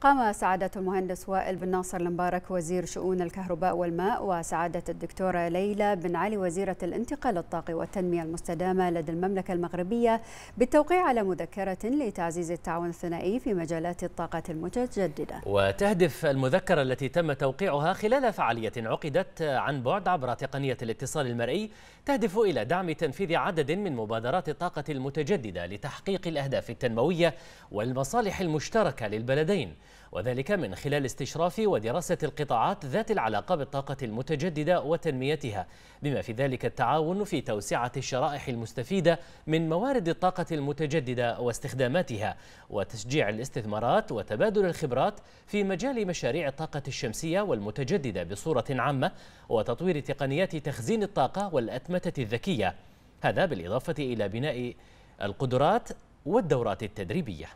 قام سعادة المهندس وائل بن ناصر المبارك وزير شؤون الكهرباء والماء وسعادة الدكتورة ليلى بن علي وزيرة الانتقال الطاقي والتنمية المستدامة لدى المملكة المغربية بالتوقيع على مذكرة لتعزيز التعاون الثنائي في مجالات الطاقة المتجددة وتهدف المذكرة التي تم توقيعها خلال فعالية عقدت عن بعد عبر تقنية الاتصال المرئي تهدف إلى دعم تنفيذ عدد من مبادرات الطاقة المتجددة لتحقيق الأهداف التنموية والمصالح المشتركة للبلدين وذلك من خلال استشراف ودراسة القطاعات ذات العلاقة بالطاقة المتجددة وتنميتها بما في ذلك التعاون في توسعة الشرائح المستفيدة من موارد الطاقة المتجددة واستخداماتها وتشجيع الاستثمارات وتبادل الخبرات في مجال مشاريع الطاقة الشمسية والمتجددة بصورة عامة وتطوير تقنيات تخزين الطاقة والأتمتة الذكية هذا بالإضافة إلى بناء القدرات والدورات التدريبية